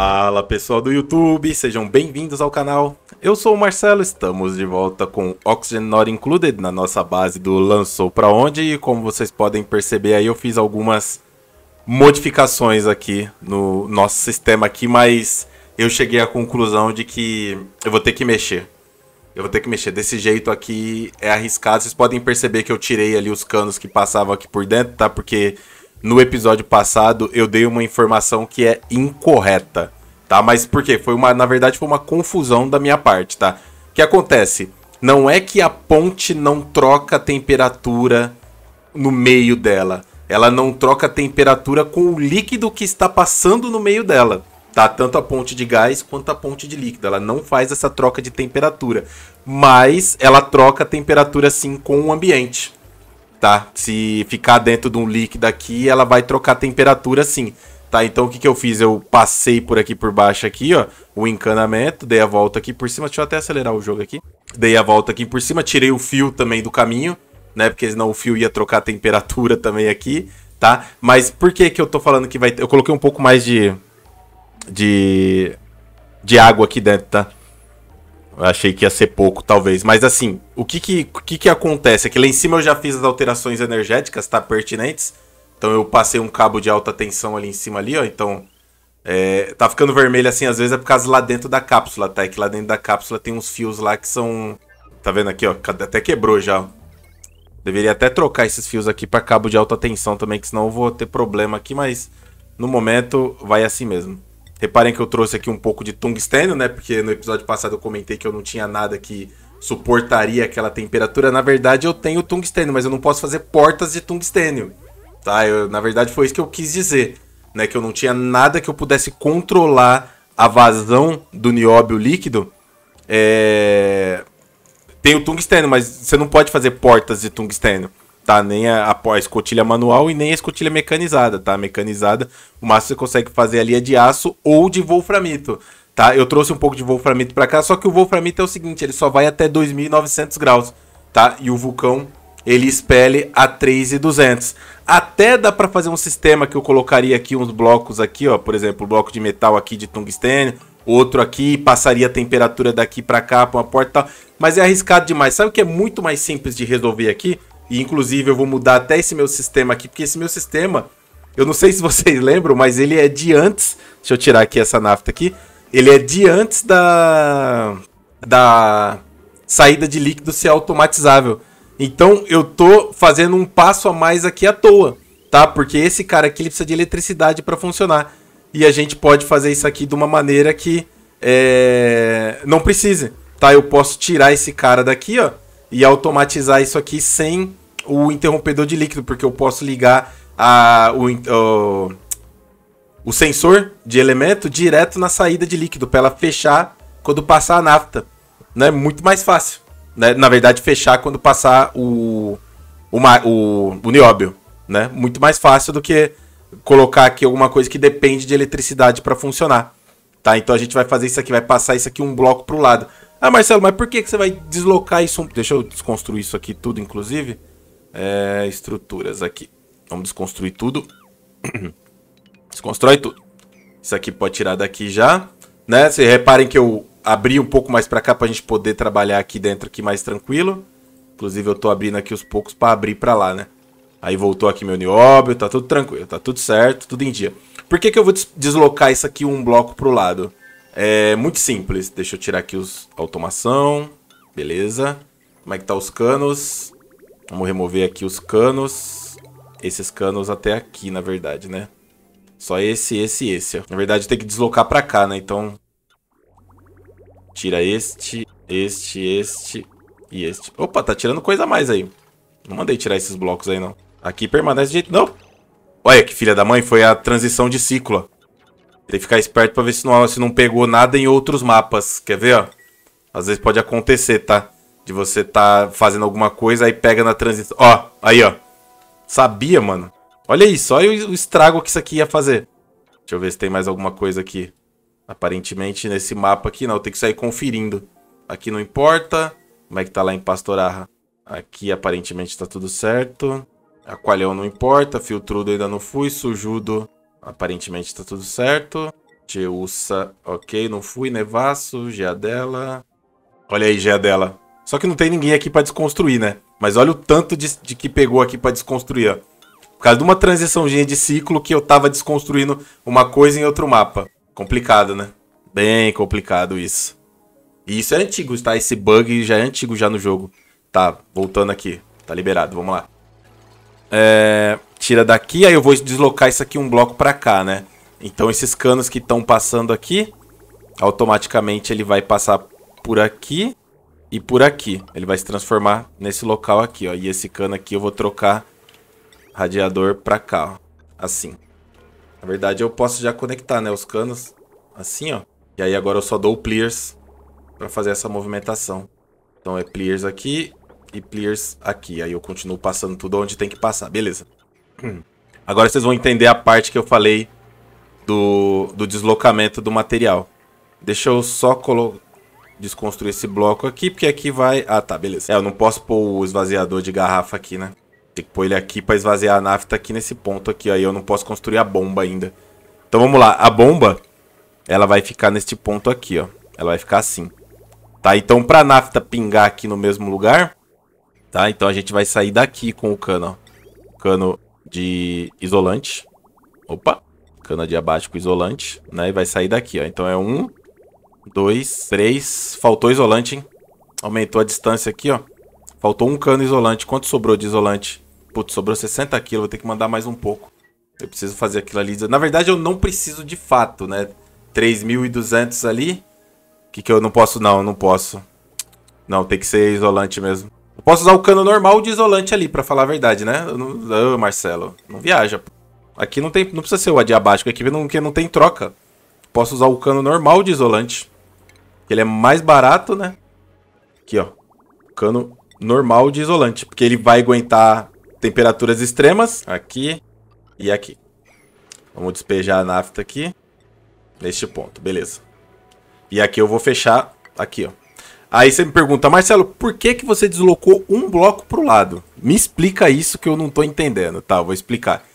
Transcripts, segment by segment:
Fala pessoal do YouTube, sejam bem-vindos ao canal. Eu sou o Marcelo, estamos de volta com Oxygen Not Included na nossa base do Lançou Pra Onde e como vocês podem perceber aí eu fiz algumas modificações aqui no nosso sistema aqui, mas eu cheguei à conclusão de que eu vou ter que mexer. Eu vou ter que mexer desse jeito aqui, é arriscado. Vocês podem perceber que eu tirei ali os canos que passavam aqui por dentro, tá? Porque no episódio passado eu dei uma informação que é incorreta, tá? Mas por quê? Foi uma, na verdade, foi uma confusão da minha parte, tá? O que acontece? Não é que a ponte não troca a temperatura no meio dela. Ela não troca a temperatura com o líquido que está passando no meio dela. Tá? Tanto a ponte de gás quanto a ponte de líquido. Ela não faz essa troca de temperatura. Mas ela troca a temperatura sim com o ambiente tá? Se ficar dentro de um líquido aqui, ela vai trocar temperatura sim, tá? Então o que, que eu fiz? Eu passei por aqui por baixo aqui, ó, o encanamento, dei a volta aqui por cima, deixa eu até acelerar o jogo aqui. Dei a volta aqui por cima, tirei o fio também do caminho, né? Porque senão o fio ia trocar temperatura também aqui, tá? Mas por que que eu tô falando que vai... Eu coloquei um pouco mais de... de... de água aqui dentro, tá? Eu achei que ia ser pouco, talvez. Mas assim, o que que, o que que acontece? É que lá em cima eu já fiz as alterações energéticas, tá? Pertinentes. Então eu passei um cabo de alta tensão ali em cima ali, ó. Então é, tá ficando vermelho assim, às vezes é por causa lá dentro da cápsula, tá? É que lá dentro da cápsula tem uns fios lá que são... Tá vendo aqui, ó? Até quebrou já, ó. Deveria até trocar esses fios aqui para cabo de alta tensão também, que senão eu vou ter problema aqui, mas no momento vai assim mesmo. Reparem que eu trouxe aqui um pouco de tungstênio, né? Porque no episódio passado eu comentei que eu não tinha nada que suportaria aquela temperatura. Na verdade, eu tenho tungstênio, mas eu não posso fazer portas de tungstênio. Tá? Eu, na verdade, foi isso que eu quis dizer. Né? Que eu não tinha nada que eu pudesse controlar a vazão do nióbio líquido. É... Eh, Tem o tungstênio, mas você não pode fazer portas de tungstênio tá? Nem a, a, escotilha manual e nem a escotilha mecanizada, tá? Mecanizada, o máximo que você consegue fazer ali é de aço ou de wolframito, tá? Eu trouxe um pouco de wolframito para cá, só que o wolframito é o seguinte, ele só vai até 2.900 graus, tá? E o vulcão, ele expele a 3.200. Até dá para fazer um sistema que eu colocaria aqui uns blocos aqui, ó, por exemplo, o bloco de metal aqui de tungstênio, outro aqui, passaria a temperatura daqui para cá, para uma porta e tal. Mas é arriscado demais. Sabe o que é muito mais simples de resolver aqui? E inclusive eu vou mudar até esse meu sistema aqui, porque esse meu sistema, eu não sei se vocês lembram, mas ele é de antes. Deixa eu tirar aqui essa nafta aqui. Ele é de antes da da saída de líquido ser automatizável. Então eu tô fazendo um passo a mais aqui à toa, tá? Porque esse cara aqui precisa de eletricidade para funcionar. E a gente pode fazer isso aqui de uma maneira que é... não precise, tá? Eu posso tirar esse cara daqui, ó e automatizar isso aqui sem o interrompedor de líquido, porque eu posso ligar a, o, o, o sensor de elemento direto na saída de líquido, para ela fechar quando passar a nafta. Né? Muito mais fácil. Né? Na verdade, fechar quando passar o, o, o, o nióbio. Né? Muito mais fácil do que colocar aqui alguma coisa que depende de eletricidade para funcionar. Tá? Então a gente vai fazer isso aqui, vai passar isso aqui um bloco para o lado. Ah, Marcelo, mas por que, que você vai deslocar isso? Deixa eu desconstruir isso aqui tudo, inclusive. É, estruturas aqui. Vamos desconstruir tudo. Desconstrói tudo. Isso aqui pode tirar daqui já. Né? Vocês reparem que eu abri um pouco mais para cá para a gente poder trabalhar aqui dentro aqui mais tranquilo. Inclusive eu estou abrindo aqui os poucos para abrir para lá, né? Aí voltou aqui meu nióbio, tá tudo tranquilo, tá tudo certo, tudo em dia. Por que, que eu vou deslocar isso aqui um bloco pro lado? É muito simples. Deixa eu tirar aqui os automação. Beleza. Como é que tá os canos? Vamos remover aqui os canos. Esses canos até aqui, na verdade, né? Só esse, esse e esse. Ó. Na verdade, tem que deslocar pra cá, né? Então... Tira este, este, este e este. Opa, tá tirando coisa a mais aí. Não mandei tirar esses blocos aí, não. Aqui permanece de jeito... Não! Olha que filha da mãe, foi a transição de ciclo. Tem que ficar esperto pra ver se não, se não pegou nada em outros mapas. Quer ver, ó? Às vezes pode acontecer, tá? De você tá fazendo alguma coisa, aí pega na transição. Ó, aí, ó. Sabia, mano. Olha isso, olha o estrago que isso aqui ia fazer. Deixa eu ver se tem mais alguma coisa aqui. Aparentemente, nesse mapa aqui, não. Tem que sair conferindo. Aqui não importa. Como é que tá lá em Pastorarra? Aqui, aparentemente, tá tudo certo. Aqualhão não importa. Filtrudo ainda não fui. Sujudo Aparentemente tá tudo certo. Teusa, ok, não fui. Nevasso, né, Geadela. Olha aí, Geadela. Só que não tem ninguém aqui para desconstruir, né? Mas olha o tanto de, de que pegou aqui para desconstruir, ó. Por causa de uma transiçãozinha de ciclo que eu tava desconstruindo uma coisa em outro mapa. Complicado, né? Bem complicado isso. E isso é antigo, tá? Esse bug já é antigo já no jogo. Tá, voltando aqui. Tá liberado, vamos lá. É tira daqui, aí eu vou deslocar isso aqui um bloco para cá, né? Então esses canos que estão passando aqui, automaticamente ele vai passar por aqui e por aqui. Ele vai se transformar nesse local aqui, ó. E esse cano aqui eu vou trocar radiador para cá, ó. Assim. Na verdade eu posso já conectar, né, os canos assim, ó. E aí agora eu só dou o pliers para fazer essa movimentação. Então é pliers aqui e pliers aqui. Aí eu continuo passando tudo onde tem que passar, beleza. Agora vocês vão entender a parte que eu falei do, do deslocamento do material. Deixa eu só colocar desconstruir esse bloco aqui, porque aqui vai... Ah, tá, beleza. É, eu não posso pôr o esvaziador de garrafa aqui, né? Tem que pôr ele aqui pra esvaziar a nafta aqui nesse ponto aqui, aí eu não posso construir a bomba ainda. Então vamos lá, a bomba, ela vai ficar neste ponto aqui, ó. Ela vai ficar assim. Tá, então pra nafta pingar aqui no mesmo lugar, tá? Então a gente vai sair daqui com o cano, ó. O cano de isolante. Opa! Cana de abate com isolante, né? E vai sair daqui, ó. Então é um, dois, três. Faltou isolante, hein? Aumentou a distância aqui, ó. Faltou um cano isolante. Quanto sobrou de isolante? Putz, sobrou 60 kg. Vou ter que mandar mais um pouco. Eu preciso fazer aquilo ali. Na verdade, eu não preciso de fato, né? 3.200 ali. O que, que eu não posso? Não, não posso. Não, tem que ser isolante mesmo. Eu posso usar o cano normal de isolante ali, para falar a verdade, né? Não, ah, Marcelo, não viaja. Aqui não tem, não precisa ser o adiabático aqui, não, que não tem troca. Posso usar o cano normal de isolante. Ele é mais barato, né? Aqui, ó. Cano normal de isolante, porque ele vai aguentar temperaturas extremas aqui e aqui. Vamos despejar a nafta aqui neste ponto, beleza. E aqui eu vou fechar aqui, ó. Aí você me pergunta, Marcelo, por que, que você deslocou um bloco para o lado? Me explica isso que eu não estou entendendo. Tá, vou explicar.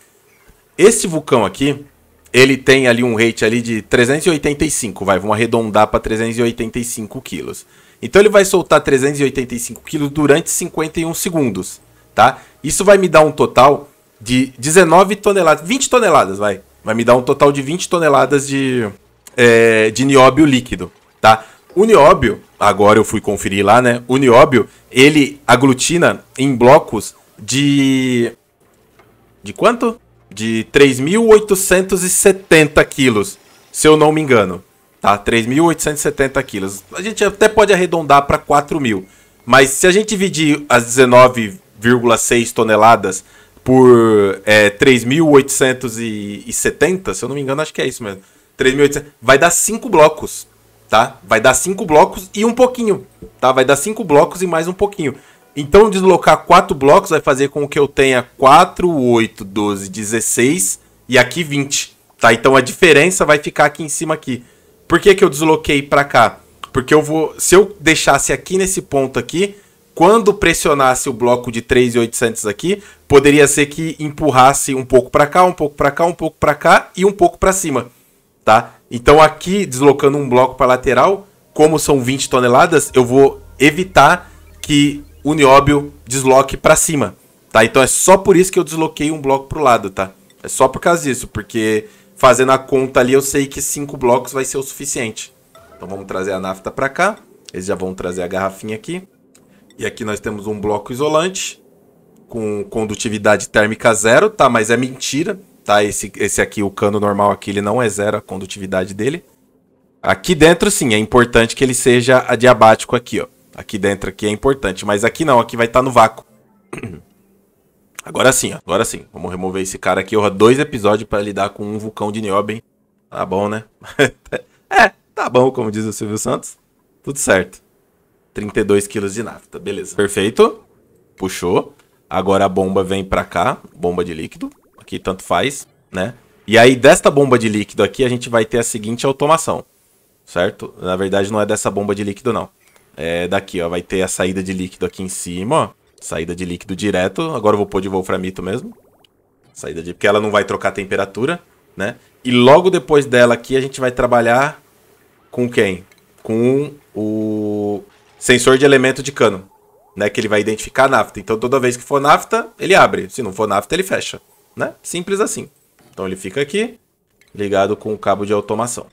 Esse vulcão aqui, ele tem ali um rate ali de 385, vai, vamos arredondar para 385 quilos. Então ele vai soltar 385 quilos durante 51 segundos, tá? Isso vai me dar um total de 19 toneladas, 20 toneladas, vai. Vai me dar um total de 20 toneladas de, é, de nióbio líquido, tá? Nióbio, agora eu fui conferir lá, né? O nióbio, ele aglutina em blocos de. De quanto? De 3.870 quilos, se eu não me engano. Tá? 3.870 quilos. A gente até pode arredondar para 4.000. Mas se a gente dividir as 19,6 toneladas por é, 3.870, se eu não me engano, acho que é isso mesmo. 3.800, vai dar 5 blocos tá? Vai dar cinco blocos e um pouquinho, tá? Vai dar cinco blocos e mais um pouquinho. Então, deslocar quatro blocos vai fazer com que eu tenha 4, 8, 12, 16 e aqui 20, tá? Então, a diferença vai ficar aqui em cima aqui. Por que, que eu desloquei para cá? Porque eu vou... Se eu deixasse aqui nesse ponto aqui, quando pressionasse o bloco de 3,800 aqui, poderia ser que empurrasse um pouco para cá, um pouco para cá, um pouco para cá e um pouco para cima tá? Então aqui, deslocando um bloco para lateral, como são 20 toneladas, eu vou evitar que o nióbio desloque para cima, tá? Então é só por isso que eu desloquei um bloco para o lado, tá? É só por causa disso, porque fazendo a conta ali eu sei que 5 blocos vai ser o suficiente. Então vamos trazer a nafta para cá, eles já vão trazer a garrafinha aqui. E aqui nós temos um bloco isolante com condutividade térmica zero, tá? Mas é mentira, tá? Esse, esse aqui, o cano normal aqui, ele não é zero a condutividade dele. Aqui dentro, sim, é importante que ele seja adiabático aqui, ó. Aqui dentro aqui é importante, mas aqui não, aqui vai estar tá no vácuo. Agora sim, ó. agora sim. Vamos remover esse cara aqui. Eu dois episódios para lidar com um vulcão de Niobe. Tá bom, né? é, tá bom, como diz o Silvio Santos. Tudo certo. 32 quilos de nafta, beleza. Perfeito. Puxou. Agora a bomba vem pra cá, bomba de líquido que tanto faz, né? E aí, desta bomba de líquido aqui, a gente vai ter a seguinte automação, certo? Na verdade, não é dessa bomba de líquido, não. É daqui, ó. Vai ter a saída de líquido aqui em cima, ó. Saída de líquido direto. Agora eu vou pôr de wolframito mesmo. Saída de... Porque ela não vai trocar a temperatura, né? E logo depois dela aqui, a gente vai trabalhar com quem? Com o sensor de elemento de cano, né? Que ele vai identificar a nafta. Então, toda vez que for nafta, ele abre. Se não for nafta, ele fecha né? Simples assim. Então ele fica aqui, ligado com o cabo de automação.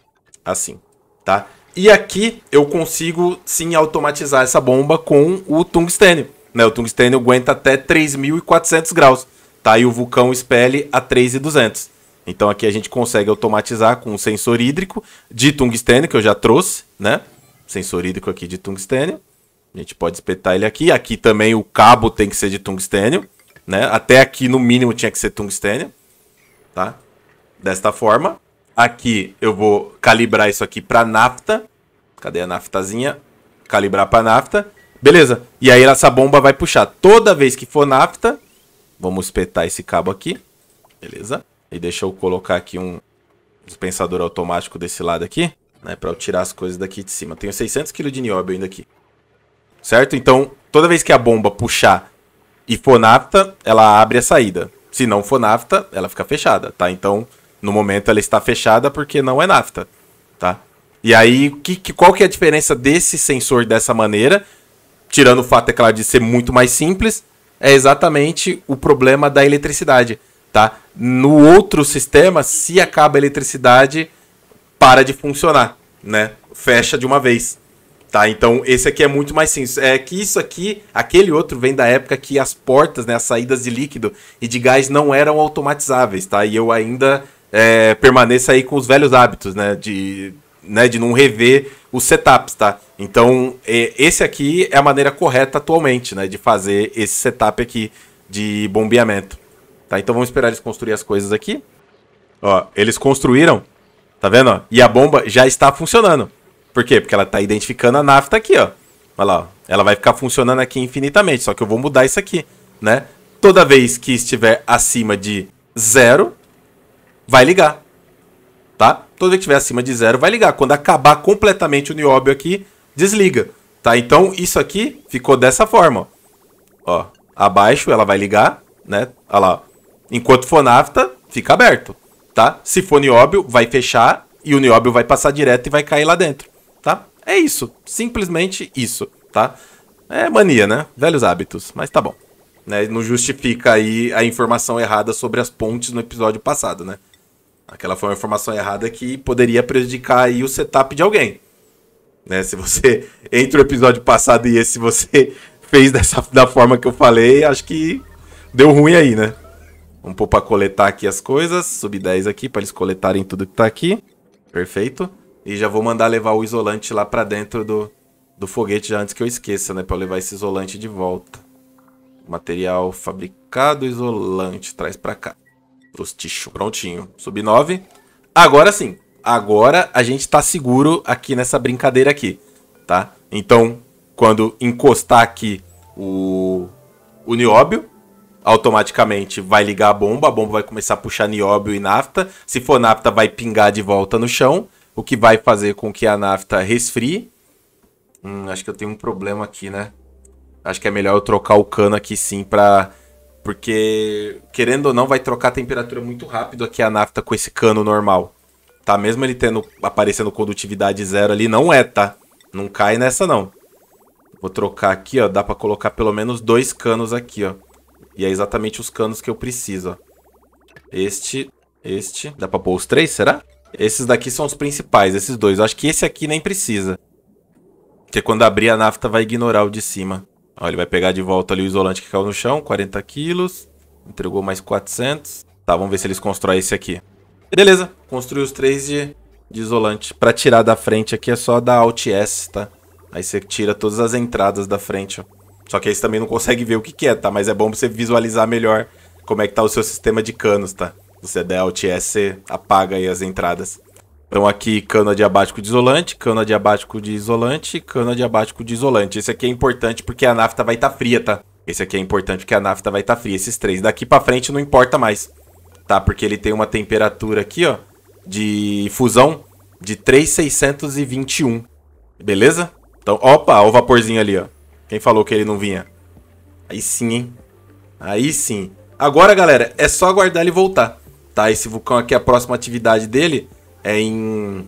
Assim, tá? E aqui eu consigo sim automatizar essa bomba com o tungstênio. Né? O tungstênio aguenta até 3.400 graus, tá? E o vulcão expele a 3.200. Então aqui a gente consegue automatizar com um sensor hídrico de tungstênio, que eu já trouxe, né? Sensor hídrico aqui de tungstênio. A gente pode espetar ele aqui. Aqui também o cabo tem que ser de tungstênio, né? Até aqui, no mínimo, tinha que ser tungstênio. Tá? Desta forma. Aqui eu vou calibrar isso aqui para nafta. Cadê a naftazinha? Calibrar para nafta. Beleza. E aí essa bomba vai puxar. Toda vez que for nafta, vamos espetar esse cabo aqui. Beleza. E deixa eu colocar aqui um dispensador automático desse lado aqui, né? Pra eu tirar as coisas daqui de cima. Tenho 600 kg de nióbio ainda aqui. Certo? Então, toda vez que a bomba puxar e for nafta, ela abre a saída. Se não for nafta, ela fica fechada, tá? Então, no momento ela está fechada porque não é nafta, tá? E aí, que, que, qual que é a diferença desse sensor dessa maneira? Tirando o fato, é claro, de ser muito mais simples, é exatamente o problema da eletricidade, tá? No outro sistema, se acaba a eletricidade, para de funcionar, né? Fecha de uma vez. Tá, então esse aqui é muito mais simples. É que isso aqui, aquele outro vem da época que as portas, né, as saídas de líquido e de gás não eram automatizáveis, tá? E eu ainda é, permaneço aí com os velhos hábitos, né, de, né, de não rever os setups, tá? Então é, esse aqui é a maneira correta atualmente, né, de fazer esse setup aqui de bombeamento, tá? Então vamos esperar eles construir as coisas aqui. Ó, eles construíram, tá vendo? E a bomba já está funcionando. Por quê? Porque ela tá identificando a nafta tá aqui, ó. Olha lá, ó. ela vai ficar funcionando aqui infinitamente, só que eu vou mudar isso aqui, né? Toda vez que estiver acima de zero, vai ligar, tá? Toda vez que estiver acima de zero, vai ligar. Quando acabar completamente o nióbio aqui, desliga, tá? Então, isso aqui ficou dessa forma, ó. ó abaixo, ela vai ligar, né? Olha lá, enquanto for nafta, fica aberto, tá? Se for nióbio, vai fechar e o nióbio vai passar direto e vai cair lá dentro tá? É isso, simplesmente isso, tá? É mania, né? Velhos hábitos, mas tá bom. Né? Não justifica aí a informação errada sobre as pontes no episódio passado, né? Aquela foi uma informação errada que poderia prejudicar aí o setup de alguém. Né? Se você, entre o episódio passado e esse, você fez dessa, da forma que eu falei, acho que deu ruim aí, né? Vamos pôr pra coletar aqui as coisas. Subir 10 aqui para eles coletarem tudo que tá aqui. Perfeito. E já vou mandar levar o isolante lá para dentro do, do foguete já antes que eu esqueça, né? Pra eu levar esse isolante de volta. Material fabricado, isolante. Traz para cá. Trosticho. Prontinho. Sub 9. Agora sim. Agora a gente tá seguro aqui nessa brincadeira aqui, tá? Então, quando encostar aqui o, o nióbio, automaticamente vai ligar a bomba, a bomba vai começar a puxar nióbio e nafta. Se for nafta, vai pingar de volta no chão o que vai fazer com que a nafta resfrie. Hum, acho que eu tenho um problema aqui, né? Acho que é melhor eu trocar o cano aqui sim para porque querendo ou não vai trocar a temperatura muito rápido aqui a nafta com esse cano normal. Tá mesmo ele tendo aparecendo condutividade zero ali, não é, tá? Não cai nessa não. Vou trocar aqui, ó, dá para colocar pelo menos dois canos aqui, ó. E é exatamente os canos que eu preciso, ó. Este, este, dá para pôr os três, será? Esses daqui são os principais, esses dois. acho que esse aqui nem precisa. Porque quando abrir a nafta vai ignorar o de cima. Ó, ele vai pegar de volta ali o isolante que caiu no chão, 40 quilos. Entregou mais 400. Tá, vamos ver se eles constroem esse aqui. beleza, construiu os três de, de isolante. Pra tirar da frente aqui é só dar Alt S, tá? Aí você tira todas as entradas da frente, ó. Só que aí você também não consegue ver o que, que é, tá? Mas é bom pra você visualizar melhor como é que tá o seu sistema de canos, tá? Você der Alt S, apaga aí as entradas. Então aqui cano adiabático de isolante, cano adiabático de isolante, cano adiabático de isolante. Esse aqui é importante porque a nafta vai estar tá fria, tá? Esse aqui é importante porque a nafta vai estar tá fria. Esses três daqui para frente não importa mais, tá? Porque ele tem uma temperatura aqui, ó, de fusão de 3,621. Beleza? Então, opa, o vaporzinho ali, ó. Quem falou que ele não vinha? Aí sim, hein? Aí sim. Agora, galera, é só aguardar ele voltar. Tá? Esse vulcão aqui, a próxima atividade dele é em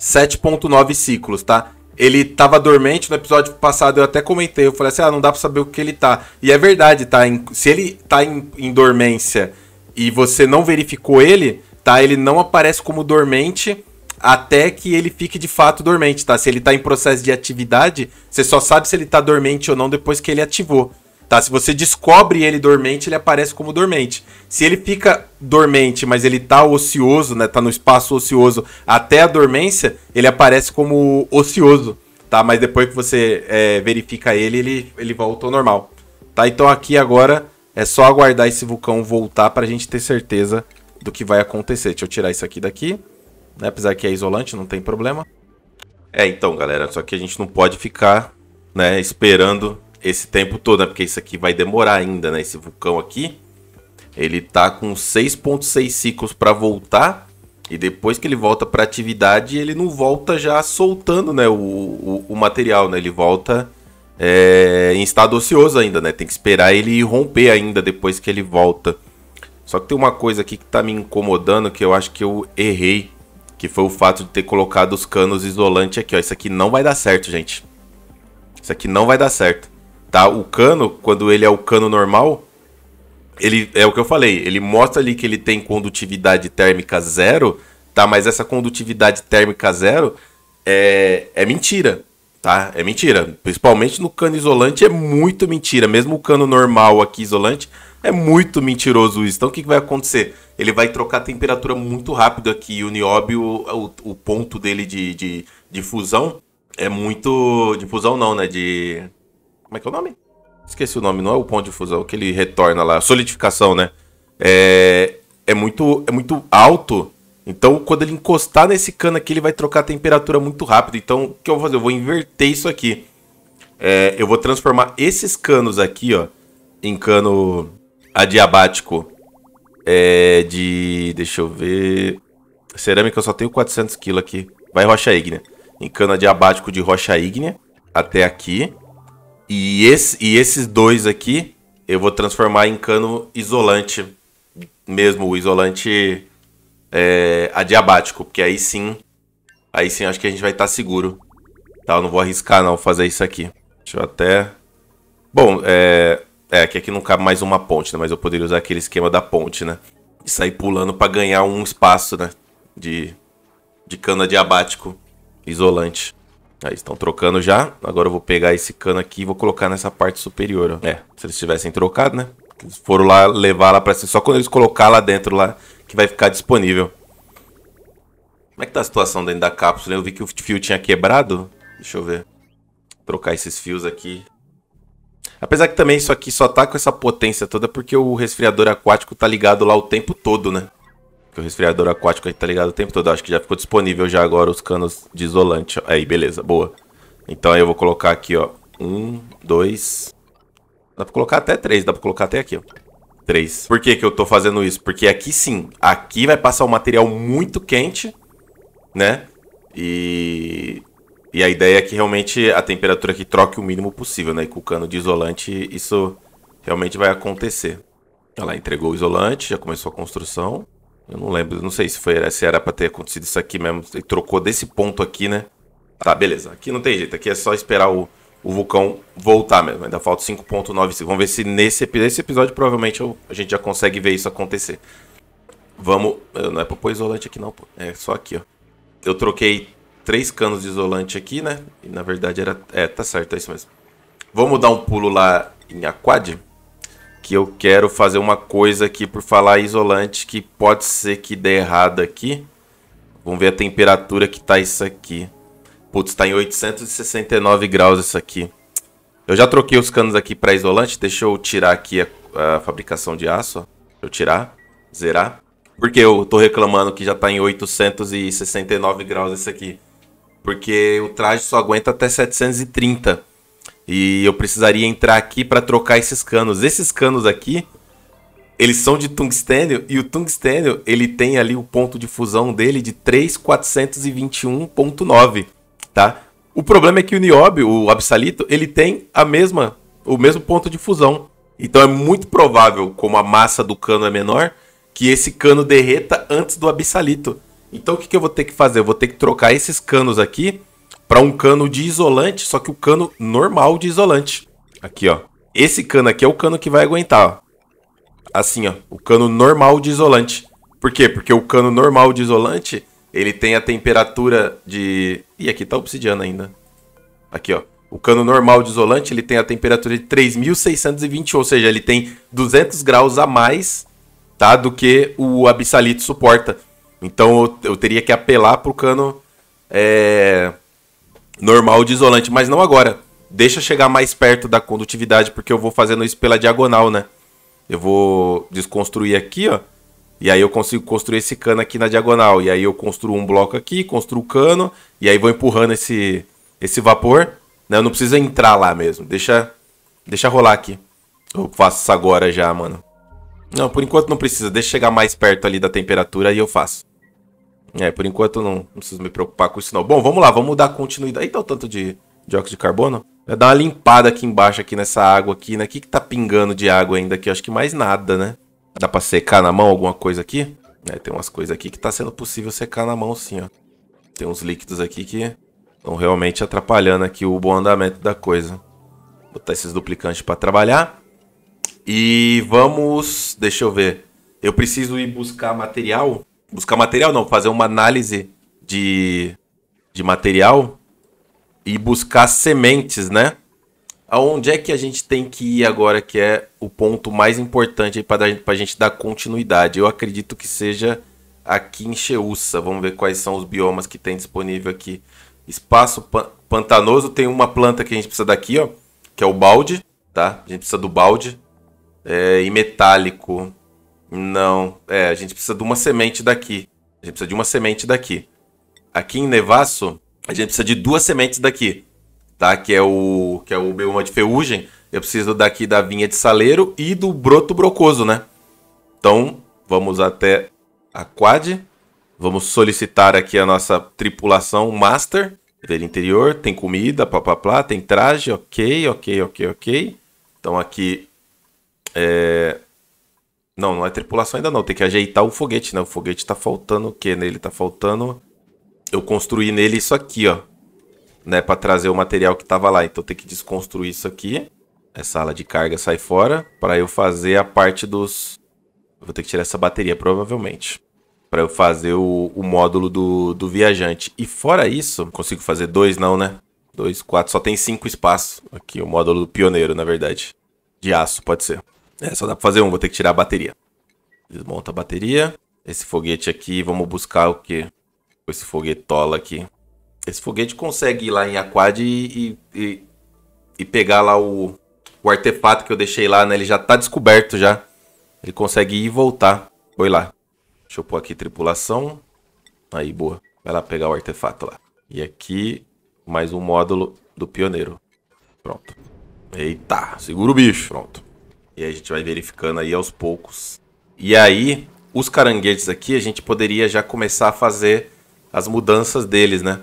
7.9 ciclos, tá? Ele tava dormente no episódio passado, eu até comentei, eu falei assim, ah, não dá pra saber o que ele tá. E é verdade, tá? Em, se ele tá em, em dormência e você não verificou ele, tá? Ele não aparece como dormente até que ele fique de fato dormente, tá? Se ele tá em processo de atividade, você só sabe se ele tá dormente ou não depois que ele ativou. Tá? Se você descobre ele dormente, ele aparece como dormente. Se ele fica dormente, mas ele tá ocioso, né? Tá no espaço ocioso até a dormência, ele aparece como ocioso, tá? Mas depois que você é, verifica ele, ele, ele volta ao normal. Tá? Então aqui agora é só aguardar esse vulcão voltar pra gente ter certeza do que vai acontecer. Deixa eu tirar isso aqui daqui. Né? Apesar que é isolante, não tem problema. É, então, galera, só que a gente não pode ficar né, esperando esse tempo todo, né? Porque isso aqui vai demorar ainda, né? Esse vulcão aqui, ele tá com 6.6 ciclos para voltar. E depois que ele volta para atividade, ele não volta já soltando, né? O, o, o material, né? Ele volta é, em estado ocioso ainda, né? Tem que esperar ele romper ainda depois que ele volta. Só que tem uma coisa aqui que tá me incomodando, que eu acho que eu errei. Que foi o fato de ter colocado os canos isolante aqui, ó. Isso aqui não vai dar certo, gente. Isso aqui não vai dar certo tá? O cano, quando ele é o cano normal, ele é o que eu falei, ele mostra ali que ele tem condutividade térmica zero, tá? Mas essa condutividade térmica zero é, é mentira, tá? É mentira. Principalmente no cano isolante é muito mentira. Mesmo o cano normal aqui isolante é muito mentiroso isso. Então o que, que vai acontecer? Ele vai trocar a temperatura muito rápido aqui. O nióbio, o, o ponto dele de, de, de fusão é muito. De fusão não, né? De como é que é o nome? Esqueci o nome, não é o ponto de fusão, é que ele retorna lá. Solidificação, né? É, é, muito, é muito alto. Então, quando ele encostar nesse cano aqui, ele vai trocar a temperatura muito rápido. Então, o que eu vou fazer? Eu vou inverter isso aqui. É, eu vou transformar esses canos aqui, ó, em cano adiabático é, de... Deixa eu ver... Cerâmica, eu só tenho 400 kg aqui. Vai rocha ígnea. Em cano adiabático de rocha ígnea até aqui. E, esse, e esses dois aqui eu vou transformar em cano isolante, mesmo o isolante é, adiabático, porque aí sim, aí sim acho que a gente vai estar tá seguro. Tá, eu não vou arriscar não fazer isso aqui. Deixa eu até... Bom, é... É, que aqui não cabe mais uma ponte, né? Mas eu poderia usar aquele esquema da ponte, né? E sair pulando para ganhar um espaço, né? De, de cano adiabático isolante. Aí estão trocando já. Agora eu vou pegar esse cano aqui e vou colocar nessa parte superior, ó. É, se eles tivessem trocado, né? Eles foram lá levar lá pra cima. Só quando eles colocar lá dentro lá que vai ficar disponível. Como é que tá a situação dentro da cápsula? Eu vi que o fio tinha quebrado. Deixa eu ver. Trocar esses fios aqui. Apesar que também isso aqui só tá com essa potência toda porque o resfriador aquático tá ligado lá o tempo todo, né? que o resfriador aquático aí tá ligado o tempo todo. acho que já ficou disponível já agora os canos de isolante. Aí, beleza, boa. Então aí eu vou colocar aqui, ó. Um, dois. Dá pra colocar até três, dá pra colocar até aqui, ó. Três. Por que, que eu tô fazendo isso? Porque aqui sim, aqui vai passar um material muito quente, né? E. E a ideia é que realmente a temperatura aqui troque o mínimo possível, né? E com o cano de isolante, isso realmente vai acontecer. Ela entregou o isolante, já começou a construção. Eu não lembro, não sei se foi se era para ter acontecido isso aqui mesmo. Ele trocou desse ponto aqui, né? Tá, beleza. Aqui não tem jeito, aqui é só esperar o, o vulcão voltar mesmo. Ainda falta 5.9. Vamos ver se nesse, nesse episódio provavelmente eu, a gente já consegue ver isso acontecer. Vamos. Não é pra pôr isolante aqui não, pô. É só aqui, ó. Eu troquei três canos de isolante aqui, né? E na verdade era. É, tá certo, é isso mesmo. Vamos dar um pulo lá em Aquad que eu quero fazer uma coisa aqui por falar isolante que pode ser que dê errado aqui. Vamos ver a temperatura que tá isso aqui. Putz, tá em 869 graus isso aqui. Eu já troquei os canos aqui para isolante. Deixa eu tirar aqui a, a fabricação de aço. Ó. Deixa eu tirar, zerar. Porque eu tô reclamando que já tá em 869 graus isso aqui. Porque o traje só aguenta até 730. E eu precisaria entrar aqui para trocar esses canos. Esses canos aqui, eles são de tungstênio e o tungstênio, ele tem ali o ponto de fusão dele de 3421.9, tá? O problema é que o nióbio, o absalito, ele tem a mesma o mesmo ponto de fusão. Então é muito provável, como a massa do cano é menor, que esse cano derreta antes do absalito. Então o que, que eu vou ter que fazer? Eu vou ter que trocar esses canos aqui para um cano de isolante, só que o cano normal de isolante. Aqui, ó. Esse cano aqui é o cano que vai aguentar, ó. Assim, ó, o cano normal de isolante. Por quê? Porque o cano normal de isolante, ele tem a temperatura de... Ih, aqui tá obsidiana ainda. Aqui, ó. O cano normal de isolante, ele tem a temperatura de 3.620, ou seja, ele tem 200 graus a mais, tá? Do que o abissalito suporta. Então, eu, eu teria que apelar pro cano... É normal de isolante, mas não agora. Deixa chegar mais perto da condutividade, porque eu vou fazendo isso pela diagonal, né? Eu vou desconstruir aqui, ó. E aí eu consigo construir esse cano aqui na diagonal. E aí eu construo um bloco aqui, construo o cano. E aí vou empurrando esse, esse vapor. Né? Eu não preciso entrar lá mesmo. Deixa, deixa rolar aqui. Eu faço isso agora já, mano. Não, por enquanto não precisa. Deixa chegar mais perto ali da temperatura e eu faço. É, por enquanto não, não preciso me preocupar com isso não. Bom, vamos lá, vamos dar continuidade. Eita, o tanto de dióxido de carbono. Vai dar uma limpada aqui embaixo, aqui nessa água aqui, né? O que que tá pingando de água ainda aqui? Eu acho que mais nada, né? Dá pra secar na mão alguma coisa aqui? É, tem umas coisas aqui que tá sendo possível secar na mão sim, ó. Tem uns líquidos aqui que estão realmente atrapalhando aqui o bom andamento da coisa. Vou botar esses duplicantes pra trabalhar. E vamos... Deixa eu ver. Eu preciso ir buscar material Buscar material não, fazer uma análise de, de material e buscar sementes, né? Aonde é que a gente tem que ir agora, que é o ponto mais importante para a gente dar continuidade? Eu acredito que seja aqui em Cheussa. Vamos ver quais são os biomas que tem disponível aqui. Espaço pan pantanoso tem uma planta que a gente precisa daqui, ó, que é o balde, tá? A gente precisa do balde. É, e metálico. Não, é, a gente precisa de uma semente daqui. A gente precisa de uma semente daqui. Aqui em Nevasso, a gente precisa de duas sementes daqui, tá? Que é o que é o B1 de ferrugem. Eu preciso daqui da vinha de saleiro e do broto brocoso, né? Então, vamos até a quad. Vamos solicitar aqui a nossa tripulação master. Ver interior, tem comida, papapá, tem traje, ok, ok, ok, ok. Então aqui é, não, não é tripulação ainda não. Tem que ajeitar o foguete, né? O foguete tá faltando o quê nele? Tá faltando. Eu construí nele isso aqui, ó. Né? Pra trazer o material que tava lá. Então tem que desconstruir isso aqui. Essa ala de carga sai fora. para eu fazer a parte dos. vou ter que tirar essa bateria, provavelmente. para eu fazer o, o módulo do, do viajante. E fora isso, consigo fazer dois, não, né? Dois, quatro. Só tem cinco espaços. Aqui, o módulo do pioneiro, na verdade. De aço, pode ser. É, só dá pra fazer um, vou ter que tirar a bateria. Desmonta a bateria. Esse foguete aqui, vamos buscar o quê? Esse foguetola aqui. Esse foguete consegue ir lá em Aquad e, e, e pegar lá o, o artefato que eu deixei lá, né? Ele já tá descoberto já. Ele consegue ir e voltar. Foi lá. Deixa eu pôr aqui tripulação. Aí, boa. Vai lá pegar o artefato lá. E aqui, mais um módulo do pioneiro. Pronto. Eita, segura o bicho. Pronto. E aí a gente vai verificando aí aos poucos. E aí, os caranguejos aqui, a gente poderia já começar a fazer as mudanças deles, né?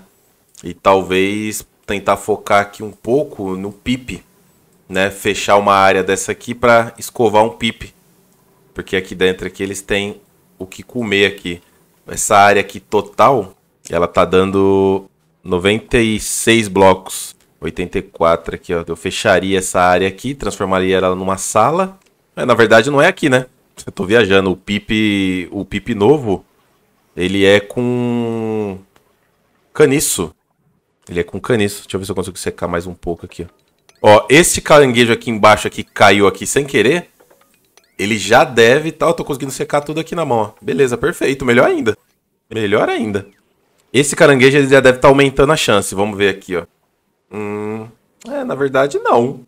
E talvez tentar focar aqui um pouco no PIP, né? Fechar uma área dessa aqui para escovar um PIP. Porque aqui dentro aqui eles têm o que comer aqui. Essa área aqui total, ela tá dando 96 blocos. 84 aqui, ó. Eu fecharia essa área aqui, transformaria ela numa sala. Mas, é, na verdade, não é aqui, né? Eu tô viajando. O PIP, o PIP novo, ele é com caniço. Ele é com caniço. Deixa eu ver se eu consigo secar mais um pouco aqui, ó. Ó, esse caranguejo aqui embaixo aqui caiu aqui sem querer. Ele já deve tá? tal. Eu tô conseguindo secar tudo aqui na mão, ó. Beleza, perfeito. Melhor ainda. Melhor ainda. Esse caranguejo ele já deve estar tá aumentando a chance. Vamos ver aqui, ó. Hum, é, na verdade, não.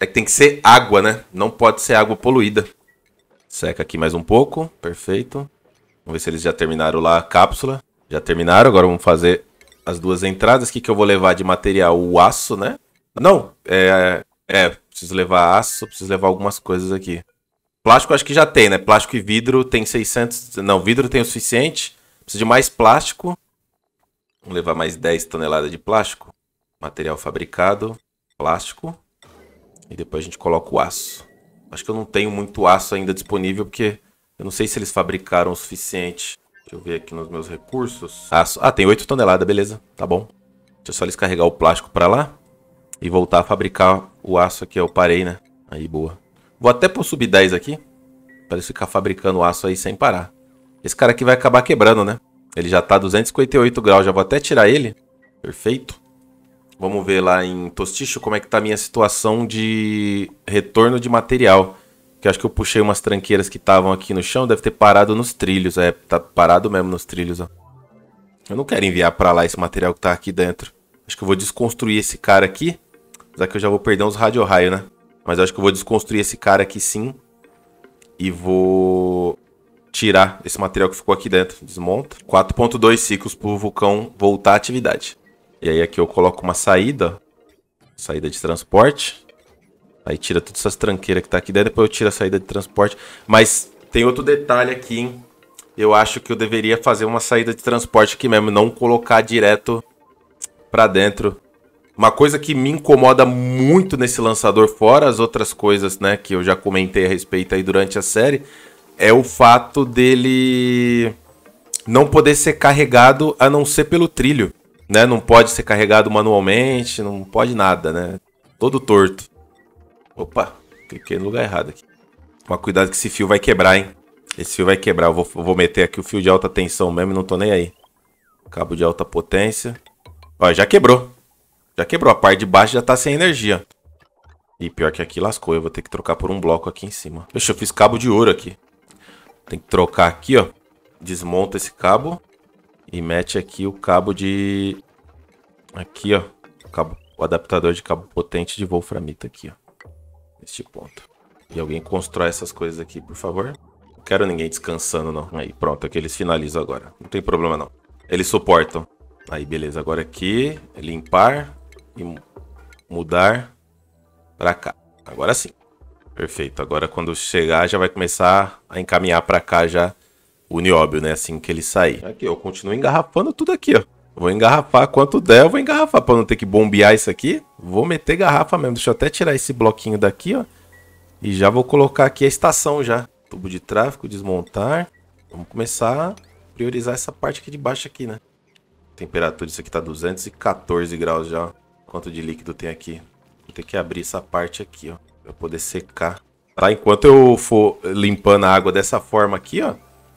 É que tem que ser água, né? Não pode ser água poluída. Seca aqui mais um pouco. Perfeito. Vamos ver se eles já terminaram lá a cápsula. Já terminaram. Agora vamos fazer as duas entradas. O que, que eu vou levar de material? O aço, né? Não, é, é. Preciso levar aço, preciso levar algumas coisas aqui. Plástico acho que já tem, né? Plástico e vidro tem 600. Não, vidro tem o suficiente. Preciso de mais plástico. Vamos levar mais 10 toneladas de plástico material fabricado, plástico. E depois a gente coloca o aço. Acho que eu não tenho muito aço ainda disponível, porque eu não sei se eles fabricaram o suficiente. Deixa eu ver aqui nos meus recursos. Aço. Ah, tem 8 toneladas, beleza. Tá bom. Deixa eu só eles carregar o plástico para lá. E voltar a fabricar o aço aqui, Eu parei, né? Aí, boa. Vou até pôr sub 10 aqui. Pra eles ficar fabricando aço aí sem parar. Esse cara aqui vai acabar quebrando, né? Ele já tá 258 graus. Já vou até tirar ele. Perfeito. Vamos ver lá em Tosticho como é que tá a minha situação de retorno de material. Que acho que eu puxei umas tranqueiras que estavam aqui no chão, deve ter parado nos trilhos. É, tá parado mesmo nos trilhos, ó. Eu não quero enviar para lá esse material que tá aqui dentro. Acho que eu vou desconstruir esse cara aqui. Apesar que eu já vou perder uns rádio raio né? Mas acho que eu vou desconstruir esse cara aqui sim. E vou tirar esse material que ficou aqui dentro. Desmonta. 4.2 ciclos pro vulcão voltar à atividade. E aí aqui eu coloco uma saída, saída de transporte. Aí tira todas essas tranqueiras que tá aqui, daí depois eu tiro a saída de transporte. Mas tem outro detalhe aqui, hein? Eu acho que eu deveria fazer uma saída de transporte aqui mesmo, não colocar direto para dentro. Uma coisa que me incomoda muito nesse lançador, fora as outras coisas, né, que eu já comentei a respeito aí durante a série, é o fato dele não poder ser carregado a não ser pelo trilho né? Não pode ser carregado manualmente, não pode nada, né? Todo torto. Opa, cliquei no lugar errado aqui. Mas cuidado que esse fio vai quebrar, hein? Esse fio vai quebrar. Eu vou, eu vou meter aqui o fio de alta tensão mesmo e não tô nem aí. Cabo de alta potência. Ó, já quebrou. Já quebrou. A parte de baixo já tá sem energia. E pior que aqui lascou. Eu vou ter que trocar por um bloco aqui em cima. Deixa eu fiz cabo de ouro aqui. Tem que trocar aqui, ó. Desmonta esse cabo e mete aqui o cabo de... Aqui, ó. O, cabo, o adaptador de cabo potente de wolframita aqui, ó. Neste ponto. E alguém constrói essas coisas aqui, por favor. Não quero ninguém descansando, não. Aí, pronto. Aqui eles finalizam agora. Não tem problema, não. Eles suportam. Aí, beleza. Agora aqui, limpar e mudar pra cá. Agora sim. Perfeito. Agora quando chegar já vai começar a encaminhar para cá já o nióbio, né? Assim que ele sair. Aqui, eu continuo engarrafando tudo aqui, ó. Vou engarrafar quanto der, eu vou engarrafar. Pra não ter que bombear isso aqui, vou meter garrafa mesmo. Deixa eu até tirar esse bloquinho daqui, ó. E já vou colocar aqui a estação já. Tubo de tráfego, desmontar. Vamos começar a priorizar essa parte aqui de baixo aqui, né? Temperatura, isso aqui tá 214 graus já. Quanto de líquido tem aqui? Vou ter que abrir essa parte aqui, ó. Pra poder secar. Tá, enquanto eu for limpando a água dessa forma aqui, ó.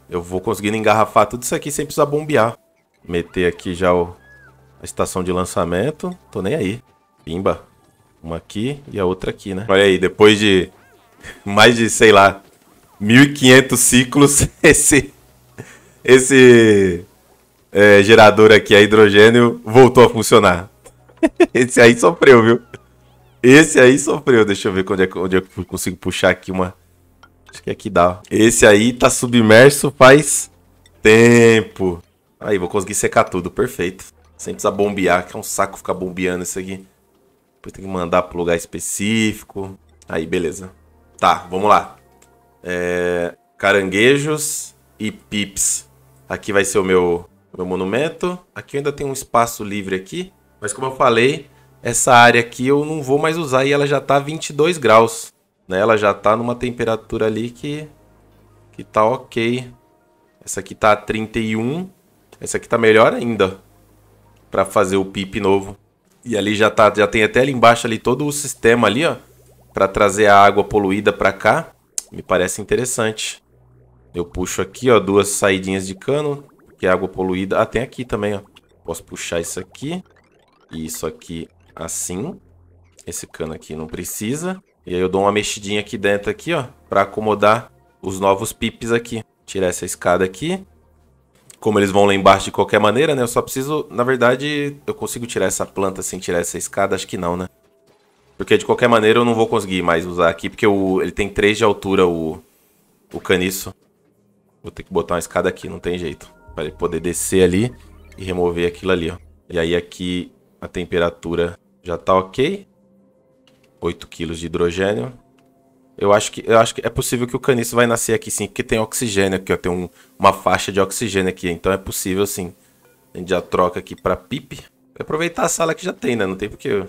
Eu vou conseguindo engarrafar tudo isso aqui sem precisar bombear. Meter aqui já o, a estação de lançamento. Tô nem aí. Pimba. Uma aqui e a outra aqui, né? Olha aí, depois de mais de, sei lá, 1500 ciclos, esse, esse é, gerador aqui a hidrogênio voltou a funcionar. Esse aí sofreu, viu? Esse aí sofreu. Deixa eu ver onde, é, onde eu consigo puxar aqui uma, Acho que aqui é dá. Esse aí tá submerso faz tempo. Aí, vou conseguir secar tudo, perfeito. Sem precisar bombear, que é um saco ficar bombeando isso aqui. Depois tem que mandar pro lugar específico. Aí, beleza. Tá, vamos lá. É... Caranguejos e pips. Aqui vai ser o meu, meu monumento. Aqui eu ainda tenho um espaço livre aqui. Mas como eu falei, essa área aqui eu não vou mais usar e ela já tá 22 graus. Né? Ela já está numa temperatura ali que, que tá ok. Essa aqui tá a 31. Essa aqui tá melhor ainda para fazer o pip novo. E ali já tá, já tem até ali embaixo ali todo o sistema ali, ó, para trazer a água poluída para cá. Me parece interessante. Eu puxo aqui, ó, duas saidinhas de cano, que é água poluída. Ah, tem aqui também, ó. Posso puxar isso aqui e isso aqui assim. Esse cano aqui não precisa. E aí eu dou uma mexidinha aqui dentro aqui, ó, para acomodar os novos pips aqui. Tirar essa escada aqui. Como eles vão lá embaixo de qualquer maneira, né? Eu só preciso, na verdade, eu consigo tirar essa planta sem tirar essa escada? Acho que não, né? Porque de qualquer maneira eu não vou conseguir mais usar aqui, porque o, ele tem 3 de altura o, o caniço. Vou ter que botar uma escada aqui, não tem jeito. Para ele poder descer ali e remover aquilo ali, ó. E aí aqui a temperatura já tá ok. 8 quilos de hidrogênio. Eu acho, que, eu acho que é possível que o caniço vai nascer aqui sim, porque tem oxigênio aqui, ó. Tem um, uma faixa de oxigênio aqui, então é possível sim. A gente já troca aqui pra pipe. Aproveitar a sala que já tem, né? Não tem porque...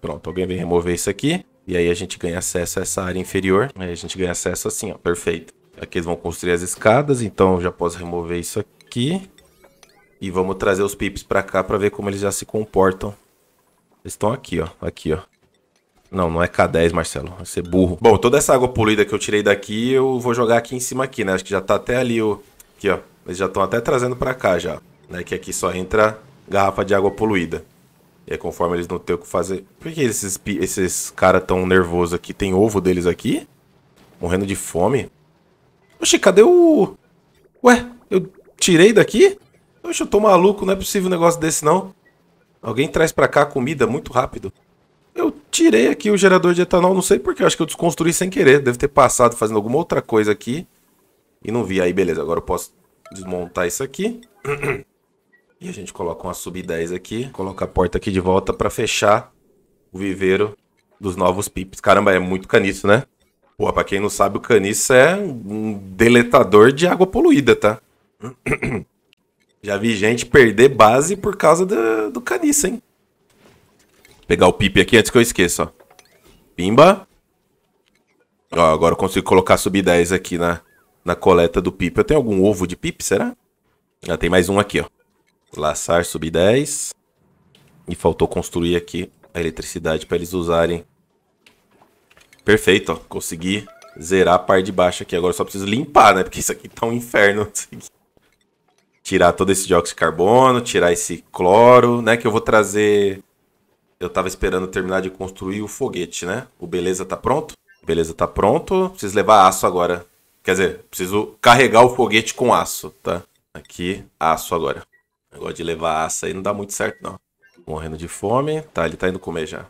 Pronto, alguém vem remover isso aqui. E aí a gente ganha acesso a essa área inferior. Aí a gente ganha acesso assim, ó. Perfeito. Aqui eles vão construir as escadas, então eu já posso remover isso aqui. E vamos trazer os pips pra cá pra ver como eles já se comportam. Eles estão aqui, ó. Aqui, ó. Não, não é K10, Marcelo. Vai ser burro. Bom, toda essa água poluída que eu tirei daqui, eu vou jogar aqui em cima aqui, né? Acho que já tá até ali o... Aqui, ó. Eles já estão até trazendo pra cá já. Né? Que aqui só entra garrafa de água poluída. E aí, conforme eles não têm o que fazer... Por que esses, esses caras tão nervosos aqui? Tem ovo deles aqui? Morrendo de fome? Oxi, cadê o... Ué, eu tirei daqui? Oxi, eu tô maluco. Não é possível um negócio desse, não. Alguém traz pra cá comida muito rápido. Eu Tirei aqui o gerador de etanol, não sei porquê, acho que eu desconstruí sem querer. Deve ter passado fazendo alguma outra coisa aqui e não vi. Aí, beleza, agora eu posso desmontar isso aqui. E a gente coloca uma sub-10 aqui, coloca a porta aqui de volta para fechar o viveiro dos novos pips. Caramba, é muito caniço, né? Pô, pra quem não sabe, o caniço é um deletador de água poluída, tá? Já vi gente perder base por causa do, do caniço, hein? Pegar o pipe aqui antes que eu esqueça, Pimba. Ó, agora eu consigo colocar sub-10 aqui na, na coleta do pipe. Eu tenho algum ovo de pipe, será? Ah, tem mais um aqui, ó. Laçar, sub-10. E faltou construir aqui a eletricidade para eles usarem. Perfeito, ó. Consegui zerar a parte de baixo aqui. Agora só preciso limpar, né? Porque isso aqui tá um inferno. tirar todo esse dióxido de carbono, tirar esse cloro, né? Que eu vou trazer eu tava esperando terminar de construir o foguete, né? O beleza tá pronto? Beleza tá pronto. Preciso levar aço agora. Quer dizer, preciso carregar o foguete com aço, tá? Aqui, aço agora. Negócio de levar aço aí não dá muito certo, não. Morrendo de fome. Tá, ele tá indo comer já.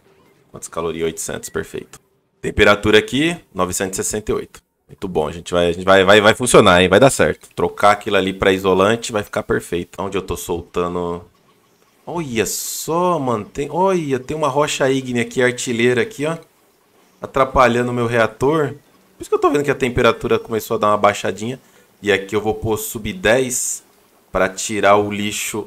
Quantas calorias? 800, perfeito. Temperatura aqui, 968. Muito bom, a gente vai, a gente vai, vai, vai funcionar, hein? Vai dar certo. Trocar aquilo ali para isolante vai ficar perfeito. Onde eu tô soltando Olha só, mano. Tem, olha, tem uma rocha ígnea aqui, artilheira aqui, ó. Atrapalhando o meu reator. Por isso que eu tô vendo que a temperatura começou a dar uma baixadinha. E aqui eu vou pôr sub 10 para tirar o lixo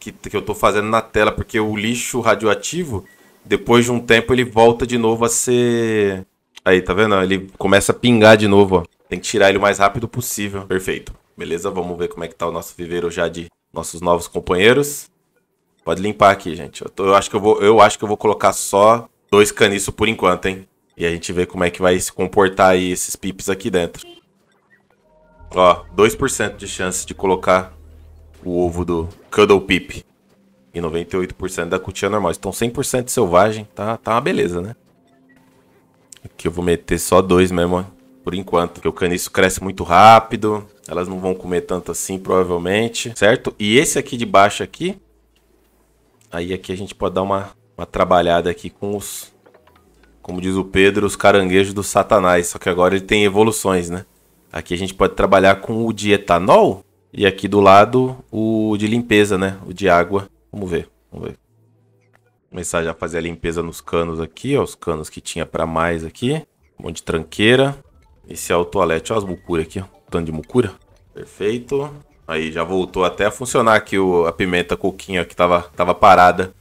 que, que eu tô fazendo na tela. Porque o lixo radioativo, depois de um tempo, ele volta de novo a ser... Aí, tá vendo? Ele começa a pingar de novo, ó. Tem que tirar ele o mais rápido possível. Perfeito. Beleza, vamos ver como é que tá o nosso viveiro já de nossos novos companheiros. Pode limpar aqui, gente. Eu, tô, eu, acho que eu, vou, eu acho que eu vou colocar só dois caniços por enquanto, hein? E a gente vê como é que vai se comportar aí esses pips aqui dentro. Ó, 2% de chance de colocar o ovo do Cuddle Pip. E 98% da cutia normal. Então 100% selvagem, tá, tá uma beleza, né? Aqui eu vou meter só dois mesmo, ó, por enquanto. Porque o caniço cresce muito rápido, elas não vão comer tanto assim, provavelmente, certo? E esse aqui de baixo aqui, Aí aqui a gente pode dar uma, uma trabalhada aqui com os, como diz o Pedro, os caranguejos do satanás. Só que agora ele tem evoluções, né? Aqui a gente pode trabalhar com o de etanol e aqui do lado o de limpeza, né? O de água. Vamos ver, vamos ver. Começar já a fazer a limpeza nos canos aqui, ó. Os canos que tinha para mais aqui. Um monte de tranqueira. Esse é o toalete, ó as mucuras aqui, ó. tanto de mucura. Perfeito. Aí já voltou até a funcionar aqui o, a pimenta coquinha que tava, tava parada.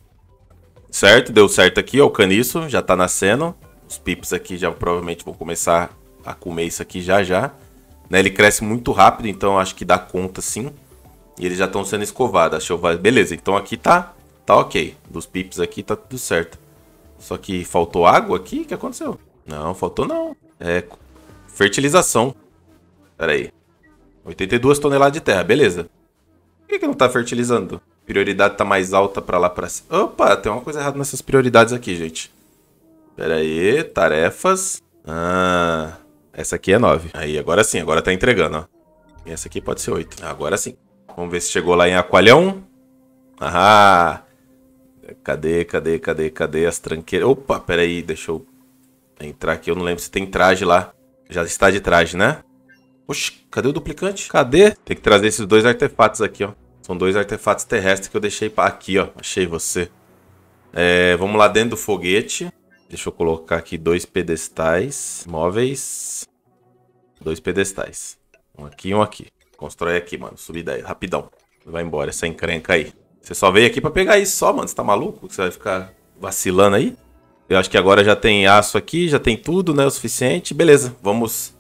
Certo, deu certo aqui, ó, o caniço já tá nascendo. Os pips aqui já provavelmente vão começar a comer isso aqui já já. Né, ele cresce muito rápido, então acho que dá conta sim. E eles já estão sendo escovados. Achou, Beleza, então aqui tá, tá ok. Dos pips aqui tá tudo certo. Só que faltou água aqui? O que aconteceu? Não, faltou não. É fertilização. Pera aí. 82 toneladas de terra, beleza. Por que, que não tá fertilizando? Prioridade tá mais alta para lá para cima. Opa, tem uma coisa errada nessas prioridades aqui, gente. Pera aí, tarefas. Ah, essa aqui é 9. Aí, agora sim, agora tá entregando, ó. E essa aqui pode ser 8. Agora sim. Vamos ver se chegou lá em Aqualhão. Ah, cadê, cadê, cadê, cadê as tranqueiras? Opa, pera aí, deixa eu entrar aqui. Eu não lembro se tem traje lá. Já está de traje, né? Oxi, cadê o duplicante? Cadê? Tem que trazer esses dois artefatos aqui, ó. São dois artefatos terrestres que eu deixei aqui, ó. Achei você. É, vamos lá dentro do foguete. Deixa eu colocar aqui dois pedestais móveis. Dois pedestais. Um aqui e um aqui. Constrói aqui, mano. Subir daí, rapidão. Vai embora, essa encrenca aí. Você só veio aqui pra pegar isso só, mano. Você tá maluco? Você vai ficar vacilando aí? Eu acho que agora já tem aço aqui, já tem tudo, né? O suficiente. Beleza, vamos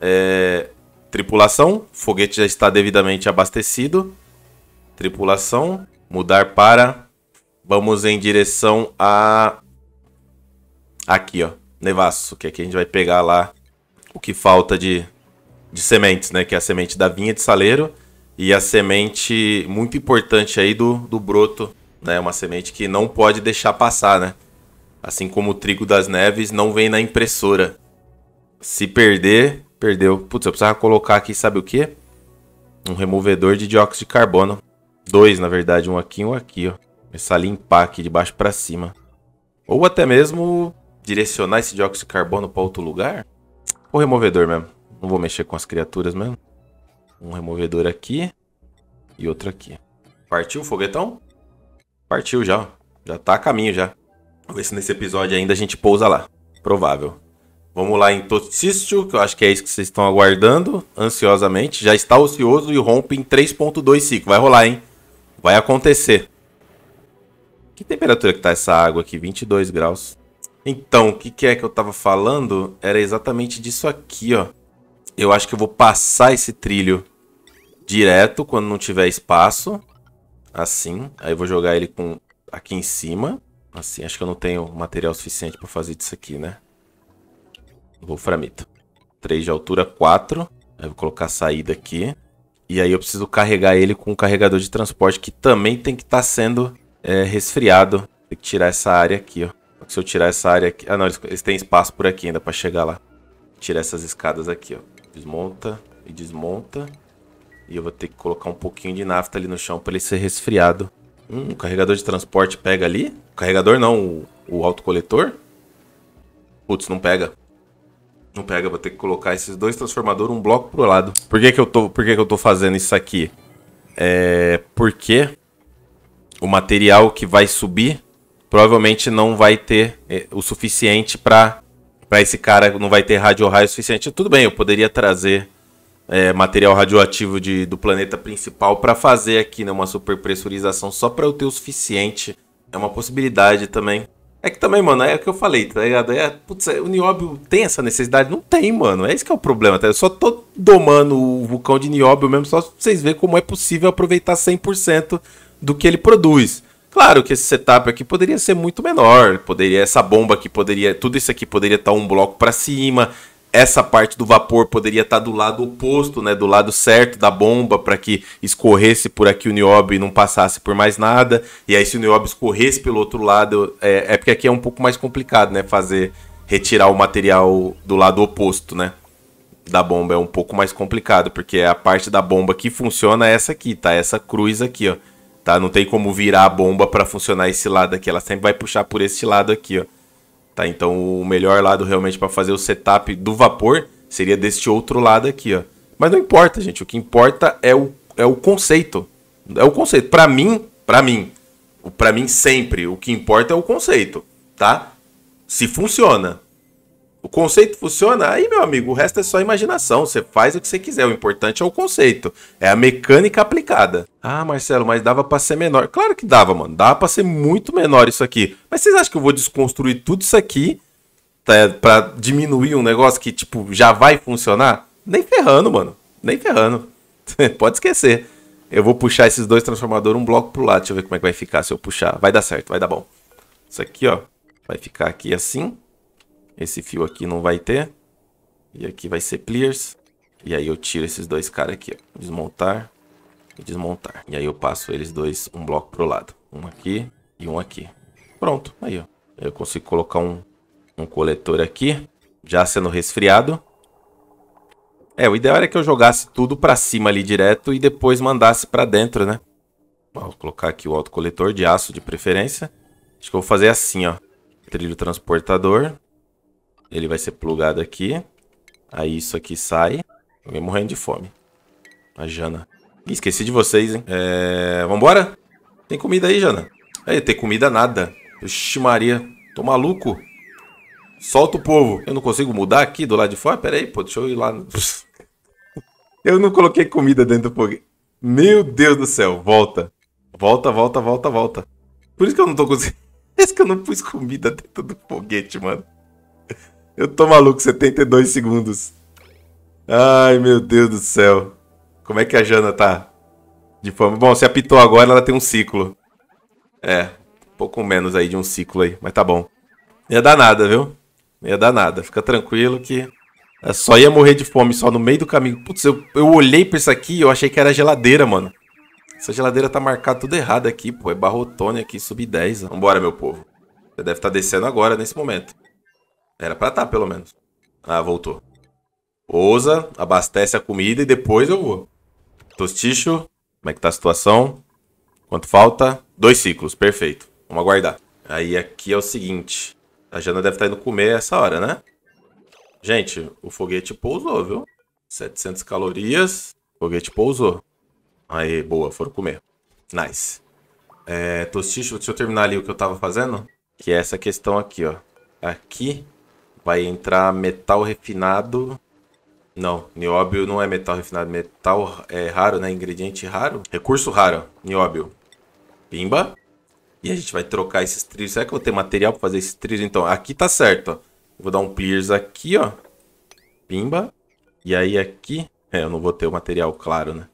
é, Tripulação, foguete já está devidamente abastecido. Tripulação, mudar para. Vamos em direção a. Aqui, ó. Nevasso, que aqui é a gente vai pegar lá o que falta de, de sementes, né? Que é a semente da vinha de saleiro e a semente muito importante aí do, do broto, né? Uma semente que não pode deixar passar, né? Assim como o trigo das neves não vem na impressora. Se perder, Perdeu. Putz, eu precisava colocar aqui, sabe o que? Um removedor de dióxido de carbono. Dois, na verdade. Um aqui e um aqui, ó. Começar a limpar aqui de baixo para cima. Ou até mesmo direcionar esse dióxido de carbono para outro lugar. O removedor mesmo. Não vou mexer com as criaturas mesmo. Um removedor aqui. E outro aqui. Partiu o foguetão? Partiu já, ó. Já tá a caminho já. Vamos ver se nesse episódio ainda a gente pousa lá. Provável. Vamos lá em Totsistio, que eu acho que é isso que vocês estão aguardando ansiosamente. Já está ocioso e rompe em 3.25. Vai rolar, hein? Vai acontecer. Que temperatura que tá essa água aqui? 22 graus. Então, o que, que é que eu tava falando? Era exatamente disso aqui, ó. Eu acho que eu vou passar esse trilho direto quando não tiver espaço. Assim. Aí eu vou jogar ele com aqui em cima. Assim, acho que eu não tenho material suficiente para fazer disso aqui, né? Vou framito. 3 de altura, 4. Aí vou colocar a saída aqui. E aí eu preciso carregar ele com um carregador de transporte que também tem que estar tá sendo é, resfriado. Tem que tirar essa área aqui, ó. Se eu tirar essa área aqui... Ah, não, eles, eles têm espaço por aqui ainda para chegar lá. Tirar essas escadas aqui, ó. Desmonta e desmonta. E eu vou ter que colocar um pouquinho de nafta ali no chão para ele ser resfriado. Hum, o carregador de transporte pega ali? O carregador não, o, o autocoletor? Putz, não pega. Não pega, vou ter que colocar esses dois transformadores um bloco pro lado. Por que que eu tô, por que que eu tô fazendo isso aqui? É porque o material que vai subir provavelmente não vai ter é, o suficiente para para esse cara não vai ter rádio raio suficiente. Tudo bem, eu poderia trazer é, material radioativo de, do planeta principal para fazer aqui né, uma superpressurização só para eu ter o suficiente. É uma possibilidade também. É que também, mano, é o que eu falei, tá ligado? É, putz, é, o Nióbio tem essa necessidade? Não tem, mano. É isso que é o problema, tá? Eu só tô domando o vulcão de Nióbio mesmo, só pra vocês verem como é possível aproveitar 100% do que ele produz. Claro que esse setup aqui poderia ser muito menor, poderia essa bomba aqui poderia, tudo isso aqui poderia estar tá um bloco para cima, essa parte do vapor poderia estar tá do lado oposto, né, do lado certo da bomba, para que escorresse por aqui o nióbio e não passasse por mais nada. E aí, se o nióbio escorresse pelo outro lado, é, é porque aqui é um pouco mais complicado, né, fazer retirar o material do lado oposto, né, da bomba é um pouco mais complicado, porque a parte da bomba que funciona é essa aqui, tá? Essa cruz aqui, ó, tá? Não tem como virar a bomba para funcionar esse lado aqui, ela sempre vai puxar por esse lado aqui, ó. Tá? Então o melhor lado realmente para fazer o setup do vapor seria deste outro lado aqui, ó. Mas não importa, gente. O que importa é o, é o conceito. É o conceito. Para mim, para mim, para mim sempre o que importa é o conceito, tá? Se funciona o conceito funciona, aí meu amigo, o resto é só imaginação. Você faz o que você quiser. O importante é o conceito, é a mecânica aplicada. Ah, Marcelo, mas dava para ser menor. Claro que dava, mano. Dava para ser muito menor isso aqui. Mas vocês acham que eu vou desconstruir tudo isso aqui tá, para diminuir um negócio que tipo já vai funcionar? Nem ferrando, mano. Nem ferrando. Pode esquecer. Eu vou puxar esses dois transformadores um bloco pro lado. Deixa eu ver como é que vai ficar se eu puxar. Vai dar certo, vai dar bom. Isso aqui, ó, vai ficar aqui assim. Esse fio aqui não vai ter. E aqui vai ser clears. E aí eu tiro esses dois caras aqui, ó. Desmontar e desmontar. E aí eu passo eles dois um bloco pro lado. Um aqui e um aqui. Pronto, aí ó. Eu consigo colocar um, um coletor aqui, já sendo resfriado. É, o ideal era que eu jogasse tudo pra cima ali direto e depois mandasse pra dentro, né? Vou colocar aqui o autocoletor de aço de preferência. Acho que eu vou fazer assim, ó. Trilho transportador. Ele vai ser plugado aqui. Aí isso aqui sai. Alguém morrendo de fome. A Jana. Ih, esqueci de vocês, hein? É... Vambora? Tem comida aí, Jana? Aí, é, tem comida nada. Oxi Maria. Tô maluco. Solta o povo. Eu não consigo mudar aqui do lado de fora? Pera aí, pô. Deixa eu ir lá. eu não coloquei comida dentro do foguete. Meu Deus do céu. Volta. Volta, volta, volta, volta. Por isso que eu não tô conseguindo... Por isso que eu não pus comida dentro do foguete, mano. Eu tô maluco, 72 segundos. Ai, meu Deus do céu. Como é que a Jana tá? De fome. Bom, se apitou agora, ela tem um ciclo. É, um pouco menos aí de um ciclo aí, mas tá bom. Não ia dar nada, viu? Não ia dar nada. Fica tranquilo que eu é, só ia morrer de fome só no meio do caminho. Putz, eu, eu olhei pra isso aqui e eu achei que era geladeira, mano. Essa geladeira tá marcada tudo errado aqui, pô. É barrotone aqui, sub 10. Vambora, meu povo. Você deve estar tá descendo agora, nesse momento. Era pra estar, tá, pelo menos. Ah, voltou. Ousa, abastece a comida e depois eu vou. Tosticho, como é que tá a situação? Quanto falta? Dois ciclos, perfeito. Vamos aguardar. Aí aqui é o seguinte. A Jana deve estar tá indo comer essa hora, né? Gente, o foguete pousou, viu? 700 calorias. Foguete pousou. Aí, boa, foram comer. Nice. É, Tosticho, deixa eu terminar ali o que eu tava fazendo. Que é essa questão aqui, ó. Aqui Vai entrar metal refinado. Não, nióbio não é metal refinado. Metal é raro, né? Ingrediente raro. Recurso raro, nióbio. Pimba. E a gente vai trocar esses trilhos. Será que eu vou ter material para fazer esses trilhos? Então, aqui tá certo, ó. Vou dar um clears aqui, ó. Pimba. E aí aqui... É, eu não vou ter o material, claro, né?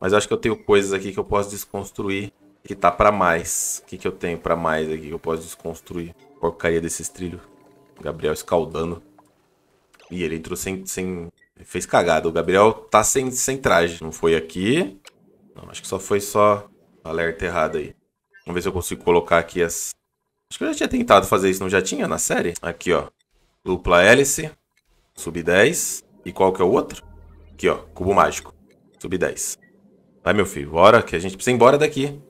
Mas acho que eu tenho coisas aqui que eu posso desconstruir. Que tá para mais. O que, que eu tenho para mais aqui que eu posso desconstruir? Porcaria desses trilhos. Gabriel escaldando. E ele entrou sem. sem fez cagada. O Gabriel tá sem, sem traje. Não foi aqui. Não, acho que só foi só alerta errado aí. Vamos ver se eu consigo colocar aqui as... Acho que eu já tinha tentado fazer isso, não já tinha na série? Aqui, ó. Dupla hélice. Sub 10. E qual que é o outro? Aqui, ó. Cubo mágico. Sub 10. Vai, meu filho. Bora, que a gente precisa ir embora daqui.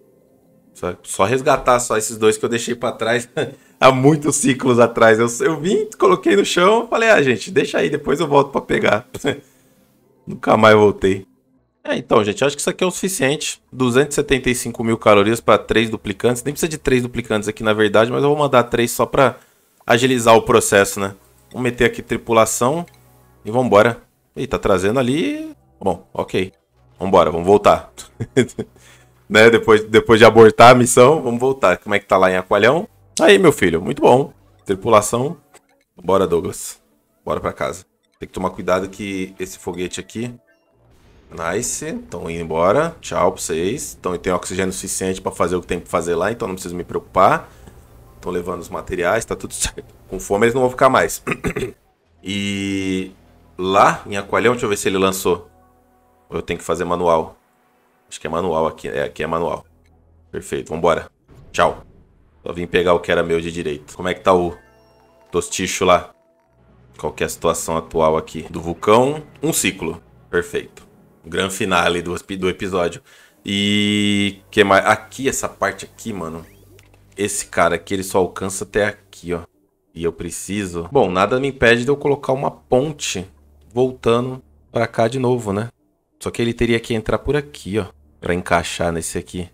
Só, só, resgatar só esses dois que eu deixei para trás há muitos ciclos atrás. Eu, eu vim, coloquei no chão, falei, ah, gente, deixa aí, depois eu volto para pegar. Nunca mais voltei. É, então, gente, acho que isso aqui é o suficiente. 275 mil calorias para três duplicantes. Nem precisa de três duplicantes aqui, na verdade, mas eu vou mandar três só para agilizar o processo, né? Vamos meter aqui tripulação e vambora. Ih, tá trazendo ali. Bom, ok. Vambora, vamos voltar. né? Depois, depois de abortar a missão, vamos voltar. Como é que tá lá em Aqualhão? Aí, meu filho, muito bom. Tripulação. Bora, Douglas. Bora pra casa. Tem que tomar cuidado que esse foguete aqui... Nice. Estão indo embora. Tchau pra vocês. Então, eu tenho oxigênio suficiente pra fazer o que tem que fazer lá, então não preciso me preocupar. Estão levando os materiais, tá tudo certo. Com fome eles não vão ficar mais. e... Lá em Aqualhão, deixa eu ver se ele lançou. Ou eu tenho que fazer manual. Acho que é manual aqui. É, aqui é manual. Perfeito, vambora. Tchau. Só vim pegar o que era meu de direito. Como é que tá o tosticho lá? Qual que é a situação atual aqui? Do vulcão, um ciclo. Perfeito. Grande gran finale do, do episódio. E que mais? Aqui, essa parte aqui, mano. Esse cara aqui, ele só alcança até aqui, ó. E eu preciso... Bom, nada me impede de eu colocar uma ponte voltando pra cá de novo, né? Só que ele teria que entrar por aqui, ó para encaixar nesse aqui.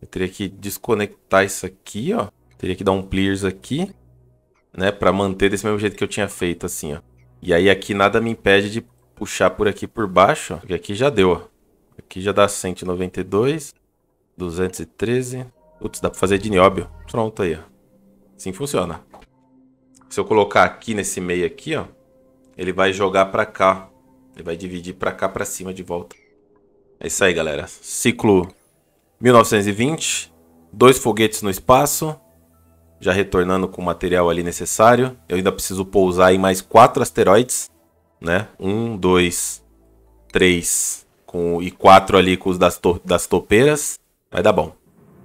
Eu teria que desconectar isso aqui, ó. Teria que dar um pliers aqui, né? Pra manter desse mesmo jeito que eu tinha feito, assim, ó. E aí aqui nada me impede de puxar por aqui por baixo, ó. Porque aqui já deu, ó. Aqui já dá 192, 213. Putz, dá pra fazer de nióbio. Pronto aí, ó. Assim funciona. Se eu colocar aqui nesse meio aqui, ó. Ele vai jogar pra cá. Ele vai dividir pra cá pra cima de volta. É isso aí, galera. Ciclo 1920. Dois foguetes no espaço. Já retornando com o material ali necessário. Eu ainda preciso pousar em mais quatro asteroides. Né? Um, dois, três com, e quatro ali com os das, to das topeiras. Vai dar bom.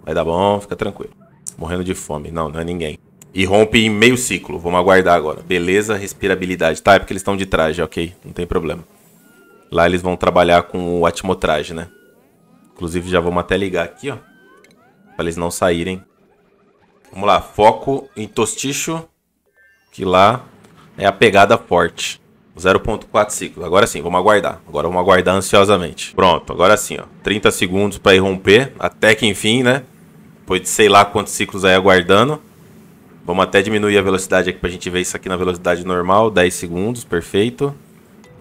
Vai dar bom, fica tranquilo. Morrendo de fome. Não, não é ninguém. E rompe em meio ciclo. Vamos aguardar agora. Beleza, respirabilidade. Tá, é porque eles estão de traje, ok. Não tem problema. Lá eles vão trabalhar com o atmotrage, né? Inclusive já vamos até ligar aqui, ó. Pra eles não saírem. Vamos lá, foco em Tosticho. Que lá é a pegada forte. 0.4 ciclos. Agora sim, vamos aguardar. Agora vamos aguardar ansiosamente. Pronto, agora sim, ó. 30 segundos para ir romper. Até que enfim, né? Depois de sei lá quantos ciclos aí aguardando. Vamos até diminuir a velocidade aqui pra gente ver isso aqui na velocidade normal. 10 segundos, perfeito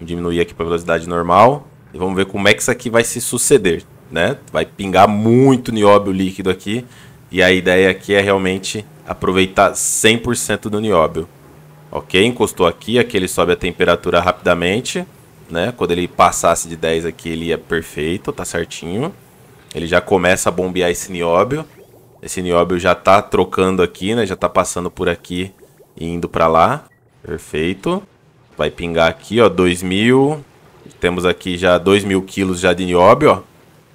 diminuir aqui para velocidade normal. E vamos ver como é que isso aqui vai se suceder, né? Vai pingar muito nióbio líquido aqui. E a ideia aqui é realmente aproveitar 100% do nióbio. Ok, encostou aqui, aqui ele sobe a temperatura rapidamente, né? Quando ele passasse de 10 aqui, ele ia perfeito, tá certinho. Ele já começa a bombear esse nióbio. Esse nióbio já tá trocando aqui, né? Já tá passando por aqui e indo para lá. Perfeito. Vai pingar aqui, ó, 2000. Temos aqui já 2000 quilos já de nióbio, ó.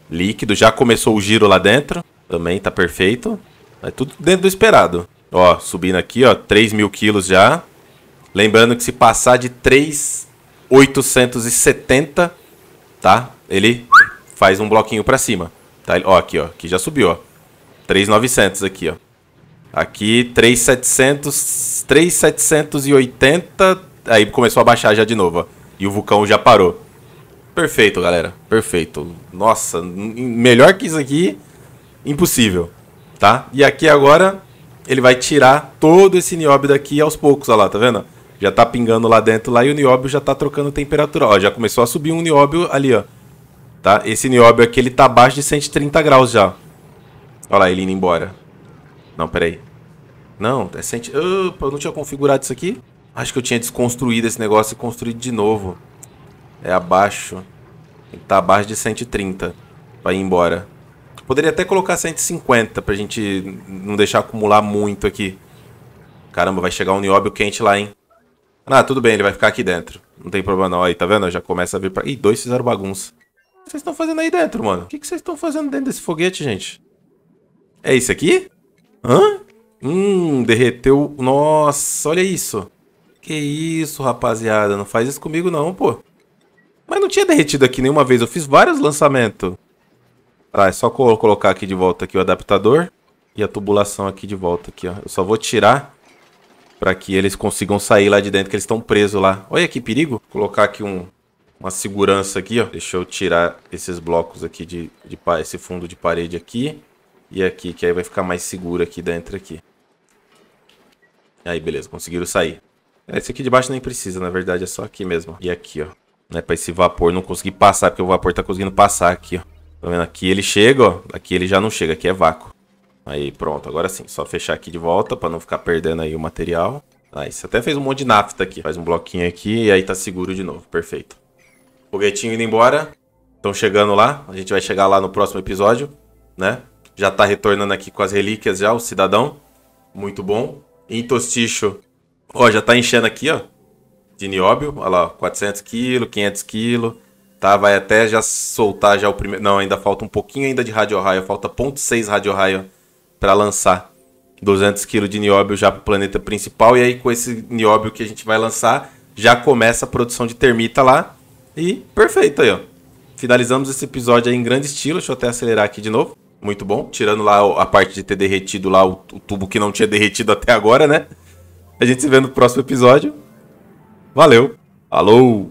Líquido, já começou o giro lá dentro. Também tá perfeito. É tudo dentro do esperado. Ó, subindo aqui, ó, 3 mil quilos já. Lembrando que se passar de 3,870, tá? Ele faz um bloquinho para cima. Tá? Ó, aqui, ó, aqui já subiu, ó. 3,900 aqui, ó. Aqui, 3,700, 3,780, Aí começou a baixar já de novo, ó. E o vulcão já parou. Perfeito, galera. Perfeito. Nossa, melhor que isso aqui, impossível. Tá? E aqui agora, ele vai tirar todo esse nióbio daqui aos poucos, ó lá, tá vendo? Já tá pingando lá dentro lá e o nióbio já tá trocando temperatura. Ó, já começou a subir um nióbio ali, ó. Tá? Esse nióbio aqui, ele tá abaixo de 130 graus já. Olha lá, ele indo embora. Não, peraí. Não, é 100... Opa, eu não tinha configurado isso aqui? Acho que eu tinha desconstruído esse negócio e construído de novo. É abaixo. tá abaixo de 130 pra ir embora. Poderia até colocar 150 pra gente não deixar acumular muito aqui. Caramba, vai chegar um nióbio quente lá, hein? Ah, tudo bem, ele vai ficar aqui dentro. Não tem problema não. Aí, tá vendo? Já começa a vir pra... Ih, dois fizeram bagunça. O que vocês estão fazendo aí dentro, mano? O que vocês estão fazendo dentro desse foguete, gente? É isso aqui? Hã? Hum, derreteu... Nossa, olha isso. Que isso, rapaziada. Não faz isso comigo não, pô. Mas não tinha derretido aqui nenhuma vez. Eu fiz vários lançamentos. Ah, é só colocar aqui de volta aqui o adaptador. E a tubulação aqui de volta aqui, ó. Eu só vou tirar para que eles consigam sair lá de dentro, que eles estão presos lá. Olha que perigo. Vou colocar aqui um, uma segurança aqui, ó. Deixa eu tirar esses blocos aqui de, de... Esse fundo de parede aqui. E aqui, que aí vai ficar mais seguro aqui dentro aqui. Aí, beleza. Conseguiram sair. É, esse aqui de baixo nem precisa, na verdade. É só aqui mesmo. E aqui, ó. Né, pra esse vapor não conseguir passar, porque o vapor tá conseguindo passar aqui, ó. Tá vendo? Aqui ele chega, ó. Aqui ele já não chega, aqui é vácuo. Aí, pronto. Agora sim, só fechar aqui de volta pra não ficar perdendo aí o material. Ah, isso até fez um monte de nafta aqui. Faz um bloquinho aqui e aí tá seguro de novo. Perfeito. Foguetinho indo embora. Estão chegando lá. A gente vai chegar lá no próximo episódio, né? Já tá retornando aqui com as relíquias já, o cidadão. Muito bom. Em Tosticho, Ó, já tá enchendo aqui, ó. De nióbio, olha lá, 400 kg, 500 kg, tá? Vai até já soltar já o primeiro... Não, ainda falta um pouquinho ainda de rádio raio, falta 0.6 rádio raio para lançar 200 kg de nióbio já para o planeta principal. E aí, com esse nióbio que a gente vai lançar, já começa a produção de termita lá. E perfeito aí, ó. Finalizamos esse episódio aí em grande estilo. Deixa eu até acelerar aqui de novo. Muito bom. Tirando lá a parte de ter derretido lá o, o tubo que não tinha derretido até agora, né? A gente se vê no próximo episódio. Valeu. Alô!